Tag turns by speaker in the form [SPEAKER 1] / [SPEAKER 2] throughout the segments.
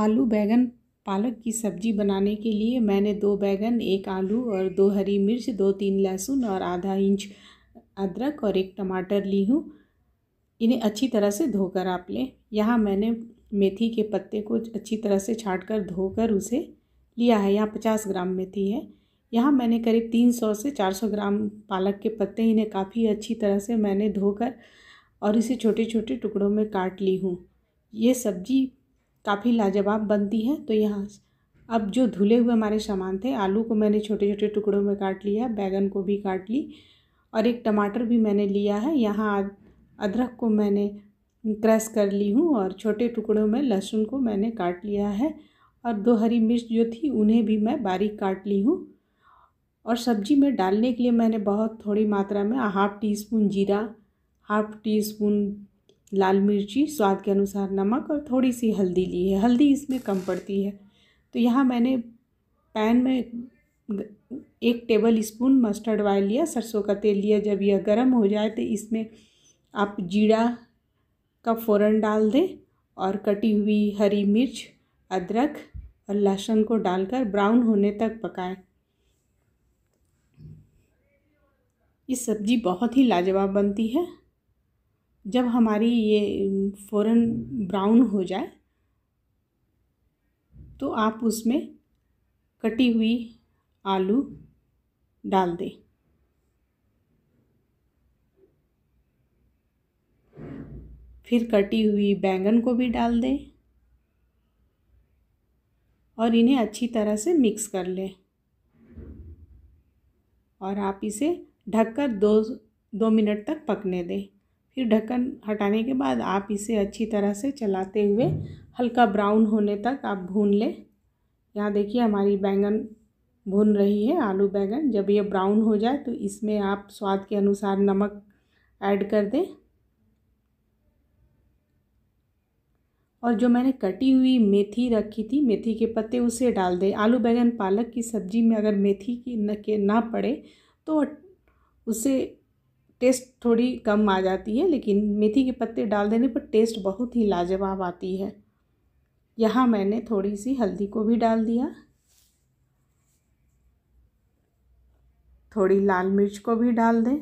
[SPEAKER 1] आलू बैगन पालक की सब्जी बनाने के लिए मैंने दो बैगन एक आलू और दो हरी मिर्च दो तीन लहसुन और आधा इंच अदरक और एक टमाटर ली हूँ इन्हें अच्छी तरह से धोकर आप लें यहाँ मैंने मेथी के पत्ते को अच्छी तरह से छाट कर धोकर उसे लिया है यहाँ पचास ग्राम मेथी है यहाँ मैंने करीब तीन सौ से चार सौ ग्राम पालक के पत्ते इन्हें काफ़ी अच्छी तरह से मैंने धोकर और इसे छोटे छोटे टुकड़ों में काट ली हूँ ये सब्जी काफ़ी लाजवाब बनती है तो यहाँ अब जो धुले हुए हमारे सामान थे आलू को मैंने छोटे छोटे टुकड़ों में काट लिया बैगन को भी काट ली और एक टमाटर भी मैंने लिया है यहाँ अदरक को मैंने क्रश कर ली हूँ और छोटे टुकड़ों में लहसुन को मैंने काट लिया है और दो हरी मिर्च जो थी उन्हें भी मैं बारीक काट ली हूँ और सब्जी में डालने के लिए मैंने बहुत थोड़ी मात्रा में हाफ़ टी स्पून जीरा हाफ़ टी स्पून लाल मिर्ची स्वाद के अनुसार नमक और थोड़ी सी हल्दी ली है हल्दी इसमें कम पड़ती है तो यहाँ मैंने पैन में एक टेबल स्पून मस्टर्ड ऑयल लिया सरसों का तेल लिया जब यह गर्म हो जाए तो इसमें आप जीरा का फ़ौरन डाल दें और कटी हुई हरी मिर्च अदरक और लहसुन को डालकर ब्राउन होने तक पकाएं ये सब्ज़ी बहुत ही लाजवाब बनती है जब हमारी ये फ़ौरन ब्राउन हो जाए तो आप उसमें कटी हुई आलू डाल दें फिर कटी हुई बैंगन को भी डाल दें और इन्हें अच्छी तरह से मिक्स कर लें और आप इसे ढककर दो दो मिनट तक पकने दें फिर ढक्कन हटाने के बाद आप इसे अच्छी तरह से चलाते हुए हल्का ब्राउन होने तक आप भून लें यहाँ देखिए हमारी बैंगन भून रही है आलू बैंगन जब ये ब्राउन हो जाए तो इसमें आप स्वाद के अनुसार नमक ऐड कर दें और जो मैंने कटी हुई मेथी रखी थी मेथी के पत्ते उसे डाल दें आलू बैंगन पालक की सब्ज़ी में अगर मेथी की न के ना पड़े तो उसे टेस्ट थोड़ी कम आ जाती है लेकिन मेथी के पत्ते डाल देने पर टेस्ट बहुत ही लाजवाब आती है यहाँ मैंने थोड़ी सी हल्दी को भी डाल दिया थोड़ी लाल मिर्च को भी डाल दें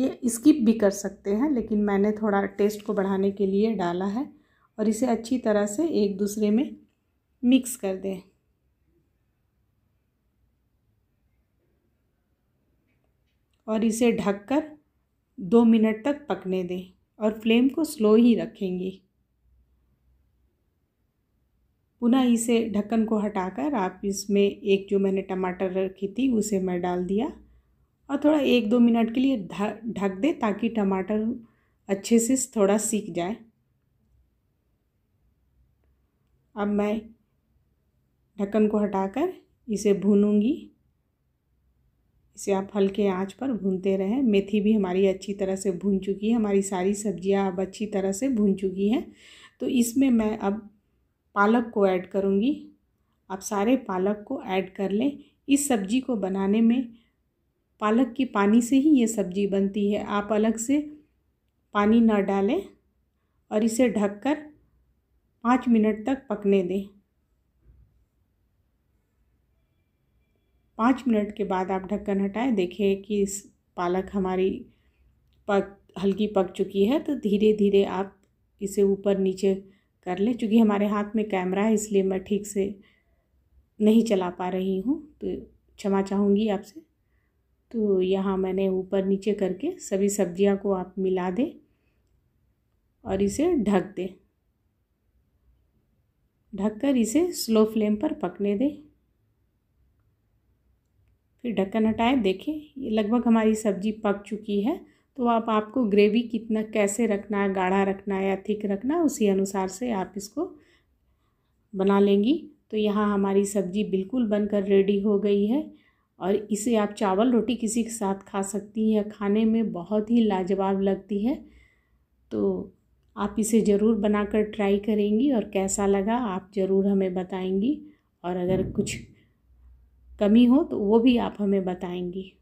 [SPEAKER 1] ये स्किप भी कर सकते हैं लेकिन मैंने थोड़ा टेस्ट को बढ़ाने के लिए डाला है और इसे अच्छी तरह से एक दूसरे में मिक्स कर दें और इसे ढककर दो मिनट तक पकने दें और फ्लेम को स्लो ही रखेंगे पुनः इसे ढक्कन को हटाकर आप इसमें एक जो मैंने टमाटर रखी थी उसे मैं डाल दिया और थोड़ा एक दो मिनट के लिए ढक दें ताकि टमाटर अच्छे से थोड़ा सीख जाए अब मैं ढक्कन को हटाकर इसे भूनूंगी इसे आप हल्के आंच पर भूनते रहें मेथी भी हमारी अच्छी तरह से भून चुकी है हमारी सारी सब्जियां अब अच्छी तरह से भून चुकी हैं तो इसमें मैं अब पालक को ऐड करूँगी आप सारे पालक को ऐड कर लें इस सब्जी को बनाने में पालक के पानी से ही ये सब्जी बनती है आप अलग से पानी ना डालें और इसे ढककर पाँच मिनट तक पकने दें पाँच मिनट के बाद आप ढक्कन हटाएं देखें कि इस पालक हमारी पक हल्की पक चुकी है तो धीरे धीरे आप इसे ऊपर नीचे कर लें चूँकि हमारे हाथ में कैमरा है इसलिए मैं ठीक से नहीं चला पा रही हूँ तो क्षमा चाहूँगी आपसे तो यहाँ मैंने ऊपर नीचे करके सभी सब्जियाँ को आप मिला दें और इसे ढक दें ढककर इसे स्लो फ्लेम पर पकने दें फिर ढक्कन हटाएं देखें ये लगभग हमारी सब्ज़ी पक चुकी है तो आप आपको ग्रेवी कितना कैसे रखना है गाढ़ा रखना है या थिक रखना है उसी अनुसार से आप इसको बना लेंगी तो यहाँ हमारी सब्ज़ी बिल्कुल बनकर रेडी हो गई है और इसे आप चावल रोटी किसी के साथ खा सकती हैं खाने में बहुत ही लाजवाब लगती है तो आप इसे ज़रूर बनाकर ट्राई करेंगी और कैसा लगा आप ज़रूर हमें बताएंगी और अगर कुछ कमी हो तो वो भी आप हमें बताएंगी